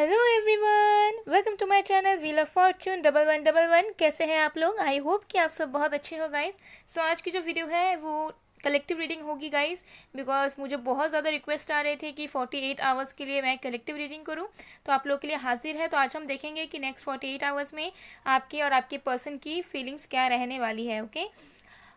Hello everyone welcome to my channel wheel of fortune double one double one कैसे हैं आप लोग I hope कि आप सब बहुत अच्छे हो गाइस सो so, आज की जो वीडियो है वो कलेक्टिव रीडिंग होगी गाइस बिकॉज मुझे बहुत ज़्यादा रिक्वेस्ट आ रहे थे कि 48 आवर्स के लिए मैं कलेक्टिव रीडिंग करूं तो आप लोग के लिए हाजिर है तो आज हम देखेंगे कि नेक्स्ट 48 आवर्स में आपके और आपके पर्सन की फीलिंग्स क्या रहने वाली है ओके okay?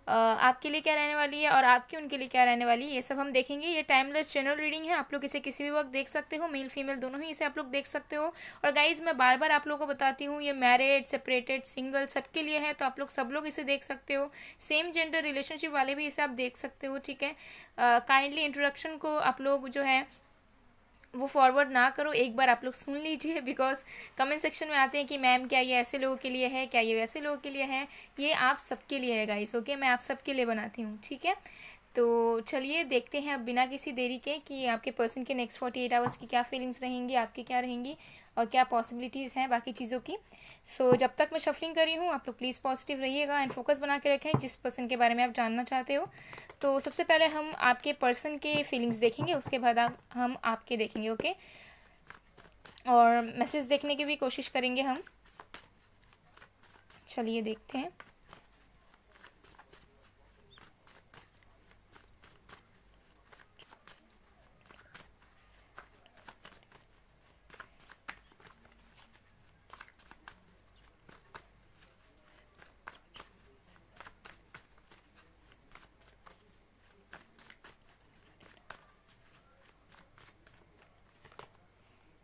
आपके लिए क्या रहने वाली है और आपकी उनके लिए क्या रहने वाली है ये सब हम देखेंगे ये टाइमलेस जनरल रीडिंग है आप लोग इसे किसी भी वक्त देख सकते हो मेल फीमेल दोनों ही इसे आप लोग देख सकते हो और गाइज मैं बार बार आप लोगों को बताती हूँ ये मैरिड सेपरेटेड सिंगल सबके लिए है तो आप लोग सब लोग इसे देख सकते हो सेम जेंडर रिलेशनशिप वाले भी इसे आप देख सकते हो ठीक है काइंडली uh, इंट्रोडक्शन को आप लोग जो है वो फॉरवर्ड ना करो एक बार आप लोग सुन लीजिए बिकॉज कमेंट सेक्शन में आते हैं कि मैम क्या ये ऐसे लोगों के लिए है क्या ये वैसे लोगों के लिए है ये आप सबके लिए है गाइस ओके मैं आप सबके लिए बनाती हूँ ठीक है तो चलिए देखते हैं अब बिना किसी देरी के कि आपके पर्सन के नेक्स्ट फोर्टी एट आवर्स की क्या फीलिंग्स रहेंगी आपकी क्या रहेंगी और क्या पॉसिबिलिटीज़ हैं बाकी चीज़ों की सो so, जब तक मैं शफलिंग करी हूँ आप लोग प्लीज़ पॉजिटिव रहिएगा एंड फोकस बना के रखें जिस पर्सन के बारे में आप जानना चाहते हो तो सबसे पहले हम आपके पर्सन के फीलिंग्स देखेंगे उसके बाद आप हम आपके देखेंगे ओके और मैसेज देखने की भी कोशिश करेंगे हम चलिए देखते हैं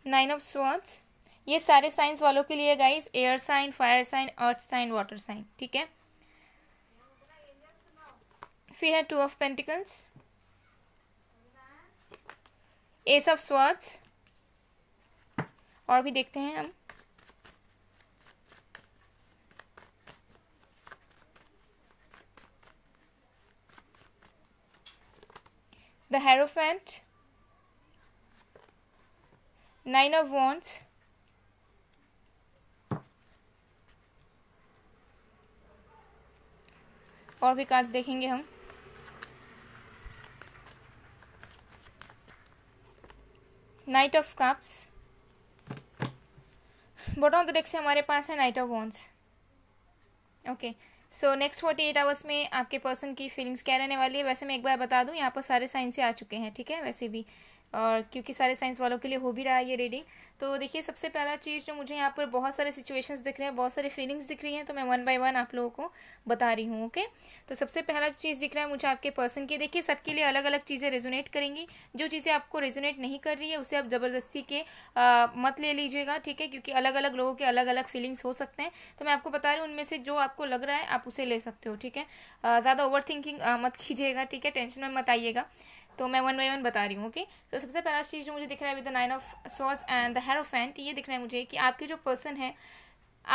नाइन ऑफ स्वर्ड्स ये सारे साइंस वालों के लिए guys air sign fire sign earth sign water sign ठीक है फिर है two of pentacles ace of swords और भी देखते हैं हम the Hierophant, nine of wands और भी कार्ड्स देखेंगे हम knight of cups bottom of the deck से हमारे पास है knight of wands okay so next forty eight hours में आपके पर्सन की फीलिंग्स क्या रहने वाली है वैसे मैं एक बार बता दूं यहाँ पर सारे साइंस ही आ चुके हैं ठीक है वैसे भी और क्योंकि सारे साइंस वालों के लिए हो भी रहा है ये रीडिंग तो देखिए सबसे पहला चीज़ जो मुझे यहाँ पर बहुत सारे सिचुएशंस दिख रहे हैं बहुत सारे फीलिंग्स दिख रही हैं तो मैं वन बाय वन आप लोगों को बता रही हूँ ओके तो सबसे पहला चीज़ दिख रहा है मुझे आपके पर्सन की देखिए सबके लिए अलग अलग चीज़ें रेजोनेट करेंगी जो चीज़ें आपको रेजोनेट नहीं कर रही है उसे आप ज़बरदस्ती के आ, मत ले लीजिएगा ठीक है क्योंकि अलग अलग लोगों के अलग अलग फीलिंग्स हो सकते हैं तो मैं आपको बता रही हूँ उनमें से जो आपको लग रहा है आप उसे ले सकते हो ठीक है ज़्यादा ओवर मत कीजिएगा ठीक है टेंशन में मत आइएगा तो मैं वन बाई वन बता रही हूँ ओके तो सबसे पहला चीज़ जो मुझे दिख रहा है with the nine of swords and the hierophant ये दिख रहा है मुझे कि आपके जो पर्सन है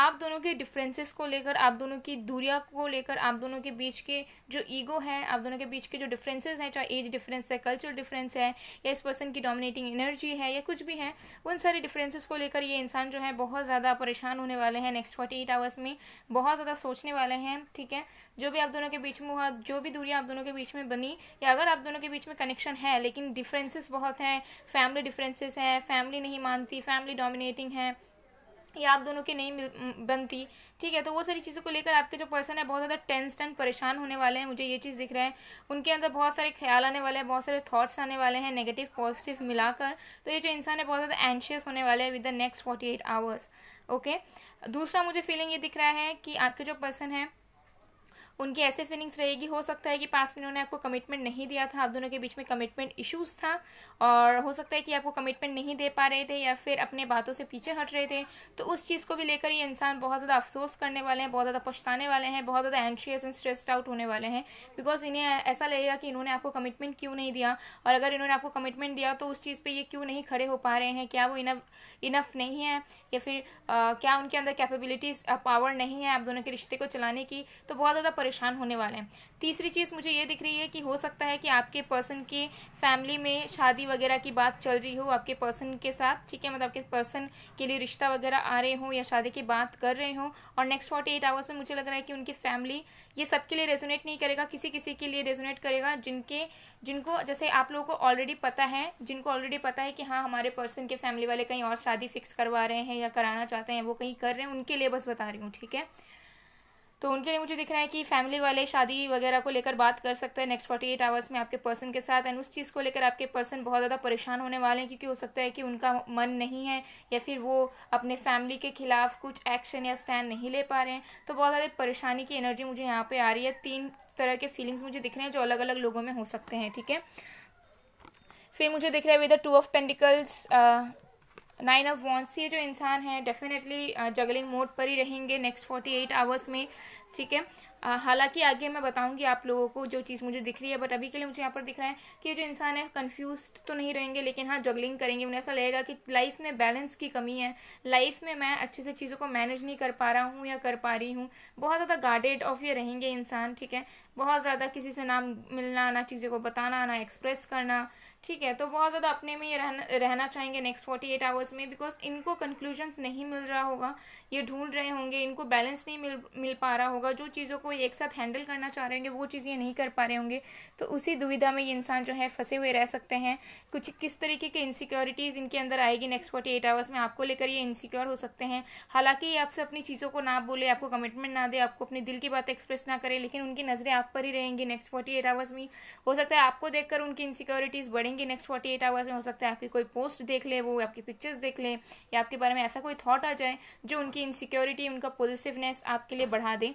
आप दोनों के डिफरेंसेस को लेकर आप दोनों की दूरिया को लेकर आप दोनों के बीच के जो ईगो है आप दोनों के बीच के जो डिफरेंसेस हैं चाहे एज डिफरेंस है कल्चर डिफरेंस है या इस पर्सन की डोमिनेटिंग एनर्जी है या कुछ भी है उन सारे डिफरेंसेस को लेकर ये इंसान जो है बहुत ज़्यादा परेशान होने वाले हैं नेक्स्ट फोर्टी एट आवर्स में बहुत ज़्यादा सोचने वाले हैं ठीक है जो भी आप दोनों के बीच में हुआ जो भी दूरियाँ आप दोनों के बीच में बनी या अगर आप दोनों के बीच में कनेक्शन है लेकिन डिफरेंसेस बहुत हैं फैमिली डिफरेंसेस हैं फैमिली नहीं मानती फैमिली डोमिनेटिंग है या आप दोनों की नहीं बनती ठीक है तो वो सारी चीज़ों को लेकर आपके जो पर्सन है बहुत ज़्यादा टेंस एंड परेशान होने वाले हैं मुझे ये चीज़ दिख रहा है उनके अंदर बहुत सारे ख्याल आने वाले हैं बहुत सारे थॉट्स आने वाले हैं नेगेटिव पॉजिटिव मिलाकर तो ये जो इंसान है बहुत ज़्यादा एंशियस होने वाले हैं with the next forty eight hours okay दूसरा मुझे फीलिंग ये दिख रहा है कि आपके जो पर्सन है उनकी ऐसे फीलिंग्स रहेगी हो सकता है कि पास में उन्होंने आपको कमिटमेंट नहीं दिया था आप दोनों के बीच में कमिटमेंट इश्यूज था और हो सकता है कि आपको कमिटमेंट नहीं दे पा रहे थे या फिर अपने बातों से पीछे हट रहे थे तो उस चीज़ को भी लेकर ये इंसान बहुत ज़्यादा अफसोस करने वाले हैं बहुत ज़्यादा पछताने वाले हैं बहुत ज़्यादा एंशियस एंड स्ट्रेस्ड आउट होने वाले हैं बिकॉज इन्हें ऐसा लगेगा कि इन्होंने आपको कमिटमेंट क्यों नहीं दिया और अगर इन्होंने आपको कमिटमेंट दिया तो उस चीज़ पर ये क्यों नहीं खड़े हो पा रहे हैं क्या वो इन्हें इनफ नहीं है या फिर आ, क्या उनके अंदर कैपेबिलिटीज़ पावर नहीं है आप दोनों के रिश्ते को चलाने की तो बहुत ज़्यादा परेशान होने वाले हैं तीसरी चीज़ मुझे ये दिख रही है कि हो सकता है कि आपके पर्सन की फैमिली में शादी वगैरह की बात चल रही हो आपके पर्सन के साथ ठीक है मतलब आपके पर्सन के लिए रिश्ता वगैरह आ रहे हों या शादी की बात कर रहे हों और नेक्स्ट फोर्टी एट आवर्स में मुझे लग रहा है कि उनकी फैमिली ये सबके लिए रेजोनेट नहीं करेगा किसी किसी के लिए रेजोनेट करेगा जिनके जिनको जैसे आप लोगों को ऑलरेडी पता है जिनको ऑलरेडी पता है कि हाँ हमारे पर्सन के फैमिली वाले कहीं और शादी फिक्स करवा रहे हैं या कराना चाहते हैं वो कहीं कर रहे हैं उनके लिए बस बता रही हूँ ठीक है तो उनके लिए मुझे दिख रहा है कि फैमिली वाले शादी वगैरह को लेकर बात कर सकते हैं नेक्स्ट फोर्टी एट आवर्स में आपके पर्सन के साथ एंड उस चीज़ को लेकर आपके पर्सन बहुत ज़्यादा परेशान होने वाले हैं क्योंकि हो सकता है कि उनका मन नहीं है या फिर वो अपने फैमिली के खिलाफ कुछ एक्शन या स्टैंड नहीं ले पा रहे हैं तो बहुत ज़्यादा परेशानी की एनर्जी मुझे यहाँ पर आ रही है तीन तरह के फीलिंग्स मुझे दिख रहे हैं जो अलग अलग लोगों में हो सकते हैं ठीक है फिर मुझे दिख रहा है with the two of pentacles nine of wands ये जो इंसान है डेफिनेटली जगलिंग मोड पर ही रहेंगे नेक्स्ट फोर्टी एट आवर्स में ठीक है हालांकि आगे मैं बताऊंगी आप लोगों को जो चीज़ मुझे दिख रही है बट अभी के लिए मुझे यहाँ पर दिख रहा है कि जो इंसान है कंफ्यूज तो नहीं रहेंगे लेकिन हाँ जगलिंग करेंगे उन्हें ऐसा लगेगा कि लाइफ में बैलेंस की कमी है लाइफ में मैं अच्छे से चीज़ों को मैनेज नहीं कर पा रहा हूँ या कर पा रही हूँ बहुत ज़्यादा गार्डेड ऑफ ये रहेंगे इंसान ठीक है बहुत ज़्यादा किसी से नाम मिलना आना चीज़ों को बताना आना एक्सप्रेस करना ठीक है तो बहुत ज़्यादा अपने में ये रहना रहना चाहेंगे नेक्स्ट फोर्टी एट आवर्स में बिकॉज इनको कंक्लूजन्स नहीं मिल रहा होगा ये ढूंढ रहे होंगे इनको बैलेंस नहीं मिल मिल पा रहा होगा होगा जो चीज़ों को एक साथ हैंडल करना चाह रहे होंगे वो चीज़ ये नहीं कर पा रहे होंगे तो उसी दुविधा में ये इंसान जो है फंसे हुए रह सकते हैं कुछ किस तरीके की इनसिक्योरिटीज़ इनके अंदर आएगी नेक्स्ट फोर्टी एट आवर्स में आपको लेकर ये इनसिक्योर हो सकते हैं हालांकि ये आपसे अपनी चीज़ों को ना बोले आपको कमिटमेंट ना दे आपको अपने दिल की बात एक्सप्रेस ना करें लेकिन उनकी नज़रें आप पर ही रहेंगी नेक्स्ट फोर्टी एट आवर्स में हो सकता है आपको देखकर उनकी इनसिक्योरिटीज़ बढ़ेंगी नेक्स्ट फोर्टी एट आवर्स में हो सकता है आपकी कोई पोस्ट देख ले वो आपकी पिक्चर्स देख लें या आपके बारे में ऐसा कोई थॉट आ जाए जो उनकी इनसिक्योरिटी उनका पॉजिटिवनेस आपके लिए बढ़ा दें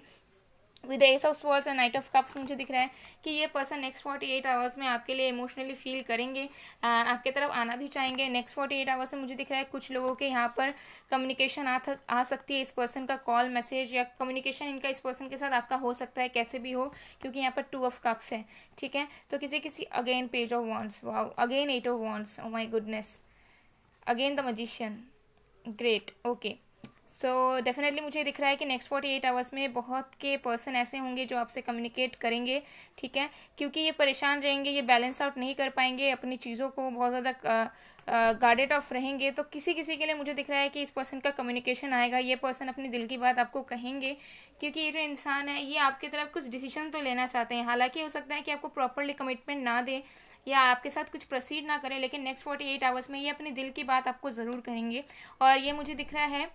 with ace of swords and knight of cups मुझे दिख रहा है कि ये person next forty eight hours में आपके लिए इमोशनली फील करेंगे एंड आपके तरफ आना भी चाहेंगे नेक्स्ट फोर्टी एट आवर्स में मुझे दिख रहा है कुछ लोगों के यहाँ पर कम्युनिकेशन आ आ सकती है इस पर्सन का कॉल मैसेज या कम्युनिकेशन इनका इस पर्सन के साथ आपका हो सकता है कैसे भी हो क्योंकि यहाँ पर टू ऑफ कप्स है ठीक है तो किसी किसी again page of wands wow again eight of wands oh my goodness again the magician great okay so so, definitely मुझे दिख रहा है कि नेक्स्ट फोर्टी एट आवर्स में बहुत के पर्सन ऐसे होंगे जो आपसे कम्युनिकेट करेंगे ठीक है क्योंकि ये परेशान रहेंगे ये बैलेंस आउट नहीं कर पाएंगे अपनी चीज़ों को बहुत ज़्यादा गार्डेड ऑफ रहेंगे तो किसी किसी के लिए मुझे दिख रहा है कि इस पर्सन का कम्युनिकेशन आएगा ये पर्सन अपने दिल की बात आपको कहेंगे क्योंकि ये जो इंसान है ये आपकी तरफ कुछ डिसीजन तो लेना चाहते हैं हालाँकि हो सकता है कि आपको प्रॉपरली कमिटमेंट ना दें या आपके साथ कुछ प्रोसीड ना करें लेकिन नेक्स्ट फोर्टी एट आवर्स में ये अपने दिल की बात आपको ज़रूर करेंगे और ये मुझे दिख रहा है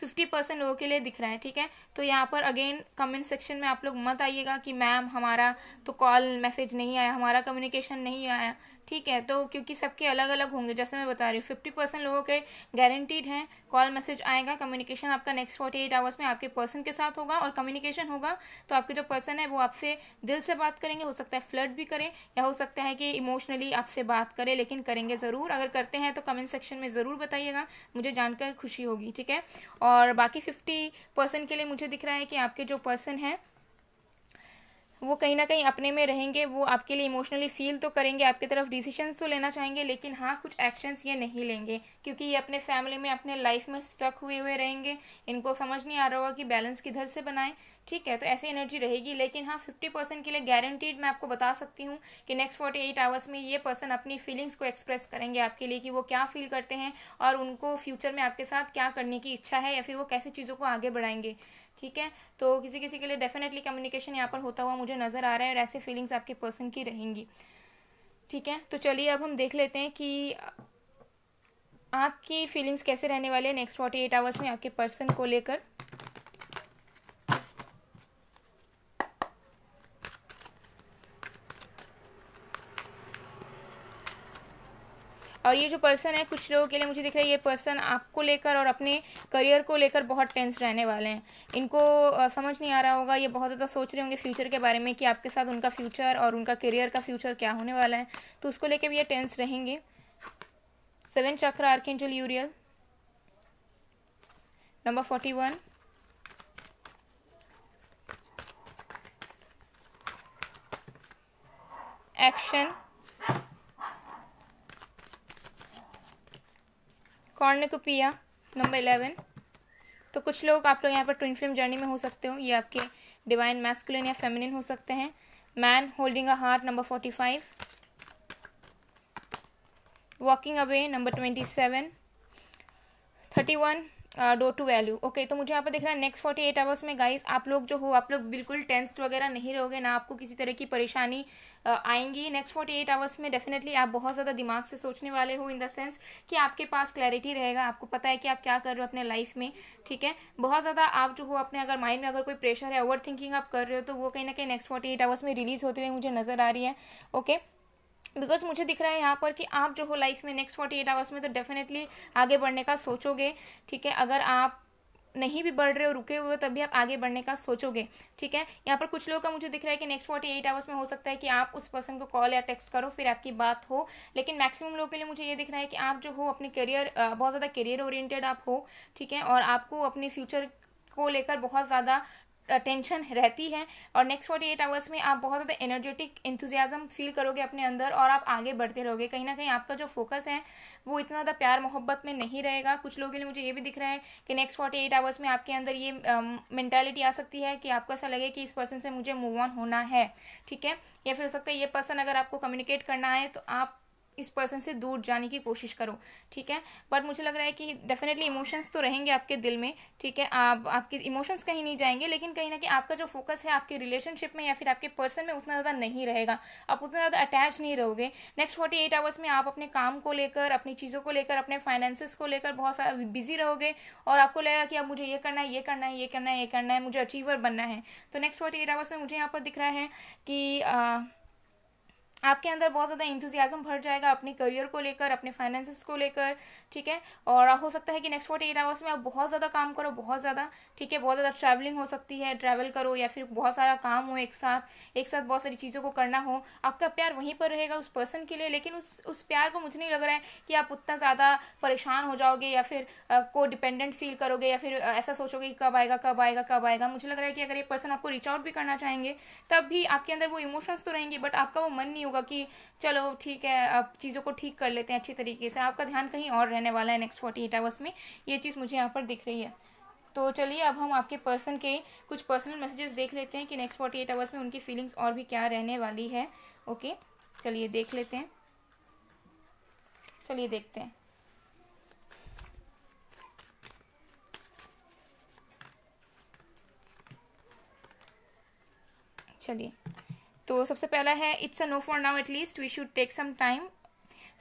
फिफ्टी परसेंट लोगों के लिए दिख रहा है ठीक है तो यहाँ पर अगेन कमेंट सेक्शन में आप लोग मत आइएगा कि मैम हमारा तो कॉल मैसेज नहीं आया हमारा कम्युनिकेशन नहीं आया ठीक है तो क्योंकि सबके अलग अलग होंगे जैसे मैं बता रही हूँ फिफ्टी परसेंट लोगों के गारंटीड हैं कॉल मैसेज आएगा कम्युनिकेशन आपका नेक्स्ट फोर्टी एट आवर्स में आपके पर्सन के साथ होगा और कम्युनिकेशन होगा तो आपके जो पर्सन है वो आपसे दिल से बात करेंगे हो सकता है फ्लड भी करें या हो सकता है कि इमोशनली आपसे बात करें लेकिन करेंगे ज़रूर अगर करते हैं तो कमेंट सेक्शन में ज़रूर बताइएगा मुझे जानकर खुशी होगी ठीक है और बाकी फिफ्टी के लिए मुझे दिख रहा है कि आपके जो पर्सन हैं वो कहीं ना कहीं अपने में रहेंगे वो आपके लिए इमोशनली फील तो करेंगे आपकी तरफ डिसीशंस तो लेना चाहेंगे लेकिन हाँ कुछ एक्शंस ये नहीं लेंगे क्योंकि ये अपने फैमिली में अपने लाइफ में स्टक हुए हुए रहेंगे इनको समझ नहीं आ रहा होगा कि बैलेंस किधर से बनाएं ठीक है तो ऐसी एनर्जी रहेगी लेकिन हाँ फिफ्टी परसेंट के लिए गारंटीड मैं आपको बता सकती हूँ कि नेक्स्ट फोर्टी एट आवर्स में ये पर्सन अपनी फीलिंग्स को एक्सप्रेस करेंगे आपके लिए कि वो क्या फील करते हैं और उनको फ्यूचर में आपके साथ क्या करने की इच्छा है या फिर वो कैसी चीज़ों को आगे बढ़ाएंगे ठीक है तो किसी किसी के लिए डेफिनेटली कम्युनिकेशन यहाँ पर होता हुआ मुझे नज़र आ रहा है और ऐसे फीलिंग्स आपके पर्सन की रहेंगी ठीक है तो चलिए अब हम देख लेते हैं कि आपकी फीलिंग्स कैसे रहने वाले हैं नेक्स्ट फोर्टी एट आवर्स में आपके पर्सन को लेकर और ये जो पर्सन है कुछ लोगों के लिए मुझे दिख रहा है ये पर्सन आपको लेकर और अपने करियर को लेकर बहुत टेंस रहने वाले हैं इनको समझ नहीं आ रहा होगा ये बहुत ज़्यादा सोच रहे होंगे फ्यूचर के बारे में कि आपके साथ उनका फ्यूचर और उनका करियर का फ्यूचर क्या होने वाला है तो उसको लेकर भी ये टेंस रहेंगे seven chakra archangel Uriel number forty one action corn number eleven तो कुछ लोग आप लोग यहाँ पर ट्विन फिल्म जर्नी में हो सकते हो ये आपके डिवाइन मैस्कुलिन या फेमिनिन हो सकते हैं man holding a heart number forty five walking away number twenty seven thirty one door to value okay तो मुझे यहाँ पर देख रहा है नेक्स्ट फोर्टी एट आवर्स में गाइस आप लोग जो हो आप लोग बिल्कुल टेंस्ट वगैरह नहीं रहोगे ना आपको किसी तरह की परेशानी आएंगी नेक्स्ट फोर्टी एट आवर्स में डेफिनेटली आप बहुत ज़्यादा दिमाग से सोचने वाले हो इन द सेंस कि आपके पास क्लैरिटी रहेगा आपको पता है कि आप क्या कर रहे हो अपने लाइफ में ठीक है बहुत ज़्यादा आप जो हो अपने अगर माइंड में अगर कोई प्रेशर है ओवर थिंकिंग आप कर रहे हो तो वो कहीं ना कहीं नेक्स्ट फोर्टी एट आवर्स में रिलीज़ होते हुए मुझे नज़र आ रही है ओके okay? बिकॉज मुझे दिख रहा है यहाँ पर कि आप जो हो लाइफ में नेक्स्ट फोर्टी एट आवर्स में तो डेफिनेटली आगे बढ़ने का सोचोगे ठीक है अगर आप नहीं भी बढ़ रहे हो रुके हुए तभी आप आगे बढ़ने का सोचोगे ठीक है यहाँ पर कुछ लोगों का मुझे दिख रहा है कि नेक्स्ट फोर्टी एट आवर्स में हो सकता है कि आप उस पर्सन को कॉल या टेक्स्ट करो फिर आपकी बात हो लेकिन मैक्सिमम लोगों के लिए मुझे ये दिख रहा है कि आप जो हो अपने करियर बहुत ज़्यादा करियर ओरिएंटेड आप हो ठीक है और आपको अपने फ्यूचर को लेकर बहुत ज़्यादा टेंशन रहती है और नेक्स्ट फोर्टी एट आवर्स में आप बहुत ज़्यादा एनर्जेटिक इंथुजियाज़म फील करोगे अपने अंदर और आप आगे बढ़ते रहोगे कहीं ना कहीं आपका जो फोकस है वो इतना ज़्यादा प्यार मोहब्बत में नहीं रहेगा कुछ लोगों के लिए मुझे ये भी दिख रहा है कि नेक्स्ट फोर्टी एट आवर्स में आपके अंदर ये मैंटेलिटी आ सकती है कि आपको ऐसा लगे कि इस पर्सन से मुझे मूव ऑन होना है ठीक है या फिर हो सकता है ये पर्सन अगर आपको कम्युनिकेट करना है तो आप इस पर्सन से दूर जाने की कोशिश करो ठीक है बट मुझे लग रहा है कि डेफिनेटली इमोशंस तो रहेंगे आपके दिल में ठीक है आप आपके इमोशंस कहीं नहीं जाएंगे लेकिन कहीं ना कहीं आपका जो फोकस है आपके रिलेशनशिप में या फिर आपके पर्सन में उतना ज़्यादा नहीं रहेगा आप उतना ज़्यादा अटैच नहीं रहोगे नेक्स्ट फोर्टी एट आवर्स में आप अपने काम को लेकर अपनी चीज़ों को लेकर अपने फाइनेंसिस को लेकर बहुत सारा बिजी रहोगे और आपको लगेगा कि अब मुझे ये करना है ये करना है ये करना है ये करना है मुझे अचीवर बनना है तो नेक्स्ट फोर्टी एट आवर्स में मुझे यहाँ पर दिख रहा है कि आपके अंदर बहुत ज़्यादा इंथुजियाज़म भर जाएगा अपने करियर को लेकर अपने फाइनेंसिस को लेकर ठीक है और हो सकता है कि नेक्स्ट फोर्टी एट आवर्स में आप बहुत ज़्यादा काम करो बहुत ज़्यादा ठीक है बहुत ज़्यादा ट्रैवलिंग हो सकती है ट्रैवल करो या फिर बहुत सारा काम हो एक साथ एक साथ बहुत सारी चीज़ों को करना हो आपका प्यार वहीं पर रहेगा उस पर्सन के लिए लेकिन उस उस प्यार को मुझे नहीं लग रहा है कि आप उतना ज़्यादा परेशान हो जाओगे या फिर को डिपेंडेंट फील करोगे या फिर ऐसा सोचोगे कि कब आएगा कब आएगा कब आएगा मुझे लग रहा है कि अगर ये पर्सन आपको रीच आउट भी करना चाहेंगे तब भी आपके अंदर वो इमोशंस तो रहेंगे बट आपका वो मन नहीं होगा होगा कि चलो ठीक है अब चीज़ों को ठीक कर लेते हैं अच्छी तरीके से आपका ध्यान कहीं और रहने वाला है नेक्स्ट फोर्टी एट आवर्स में ये चीज़ मुझे यहाँ पर दिख रही है तो चलिए अब हम आपके पर्सन के कुछ पर्सनल मैसेजेस देख लेते हैं कि नेक्स्ट फोर्टी एट आवर्स में उनकी फीलिंग्स और भी क्या रहने वाली है ओके चलिए देख लेते हैं चलिए देखते हैं चलिए तो सबसे पहला है it's a no for now at least we should take some time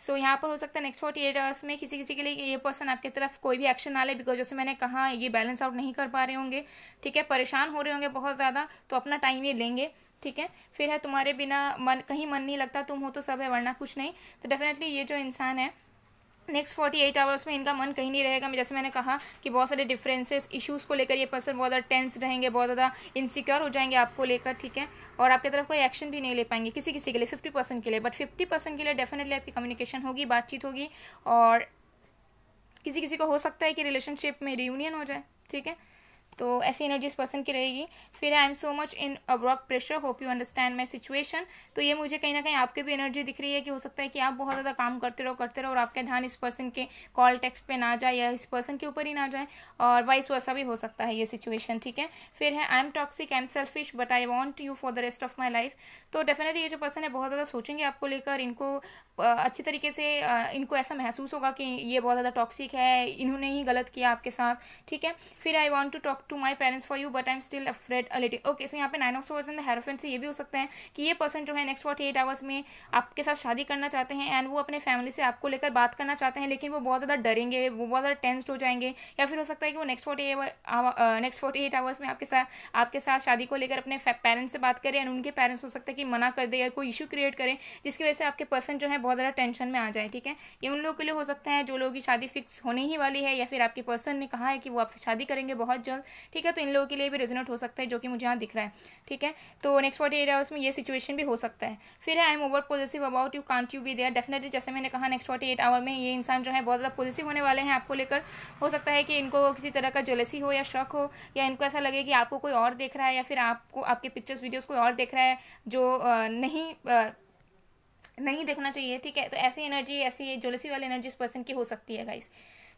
so यहाँ पर हो सकता है नेक्स्ट फोर्टी एट आवर्स में किसी किसी के लिए ये पर्सन आपकी तरफ कोई भी एक्शन ना ले बिकॉज जैसे मैंने कहा ये बैलेंस आउट नहीं कर पा रहे होंगे ठीक है परेशान हो रहे होंगे बहुत ज़्यादा तो अपना टाइम ये लेंगे ठीक है फिर है तुम्हारे बिना मन कहीं मन नहीं लगता तुम हो तो सब है वरना कुछ नहीं तो डेफिनेटली ये जो इंसान है नेक्स्ट फोर्टी एट आवर्स में इनका मन कहीं नहीं रहेगा जैसे मैंने कहा कि बहुत सारे डिफरेंसेस इश्यूज़ को लेकर ये पर्सन बहुत ज़्यादा टेंस रहेंगे बहुत ज़्यादा इनसिक्योर हो जाएंगे आपको लेकर ठीक है और आपकी तरफ कोई एक्शन भी नहीं ले पाएंगे किसी किसी के लिए फिफ्टी परसेंट के लिए बट फिफ्टी परसेंट के लिए डेफिनेटली आपकी कम्युनिकेशन होगी बातचीत होगी और किसी किसी को हो सकता है कि रिलेशनशिप में रियूनियन हो जाए ठीक है तो ऐसी एनर्जी इस पर्सन की रहेगी फिर I am so much in a broke pressure hope you understand my situation तो ये मुझे कहीं ना कहीं आपके भी एनर्जी दिख रही है कि हो सकता है कि आप बहुत ज़्यादा काम करते रहो करते रहो और आपका ध्यान इस पर्सन के कॉल टेक्स्ट पे ना जाए या इस पर्सन के ऊपर ही ना जाए और वाइस वर्सा भी हो सकता है ये सिचुएशन ठीक है फिर है I am toxic I am selfish but I want you for the rest of my life तो डेफिनेटली ये जो पर्सन है बहुत ज़्यादा सोचेंगे आपको लेकर इनको अच्छी तरीके से इनको ऐसा महसूस होगा कि ये बहुत ज़्यादा टॉक्सिक है इन्होंने ही गलत किया आपके साथ ठीक है फिर I want to talk to my parents for you but I am still afraid a okay so यहाँ पे nine of swords and hierophant से ये भी हो सकता है कि ये पर्सन जो है नेक्स्ट फोर्टी एट आवर्स में आपके साथ शादी करना चाहते हैं एंड वो अपने फैमिली से आपको लेकर बात करना चाहते हैं लेकिन वो बहुत ज़्यादा डरेंगे वो बहुत ज़्यादा टेंस्ड हो जाएंगे या फिर हो सकता है कि वो next forty next forty eight hours में आपके साथ आपके साथ शादी को लेकर अपने पेरेंट्स से बात करें एंड उनके पेरेंट्स हो सकता है कि मना कर दे या कोई इशू क्रिएट करें जिसकी वजह से आपके पर्सन जो है बहुत ज़्यादा टेंशन में आ जाए ठीक है ये उन लोगों के लिए हो सकता है जो लोगों की शादी फिक्स होने ही वाली है या फिर आपके पर्सन ने कहा है कि वो आपसे शादी करेंगे बहुत जल्द ठीक है तो इन लोगों के लिए भी रेजोनेट हो सकता है जो कि मुझे यहाँ दिख रहा है ठीक है तो नेक्स्ट फोर्टी एट आवर्स में ये सिचुएशन भी हो सकता है फिर है I am over positive about you can't you be there definitely जैसे मैंने कहा नेक्स्ट फोर्टी एट आवर में ये इंसान जो है बहुत ज़्यादा पॉजिटिव होने वाले हैं आपको लेकर हो सकता है कि इनको किसी तरह का जलसी हो या शक हो या इनको ऐसा लगे कि आपको कोई और देख रहा है या फिर आपको आपके पिक्चर्स वीडियोज़ कोई और देख रहा है जो नहीं नहीं देखना चाहिए ठीक है तो ऐसी एनर्जी ऐसी जोलसी वाली एनर्जी इस पर्सन की हो सकती है गाइस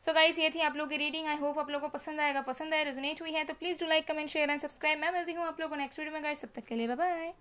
सो गाइस ये थी आप लोग की रीडिंग आई होप आप लोगों को पसंद आएगा पसंद आए रिजनेट हुई है तो please do like comment share and subscribe मैं मिलती हूँ आप लोगों को नेक्स्ट वीडियो में गाइस तब तक के लिए बाय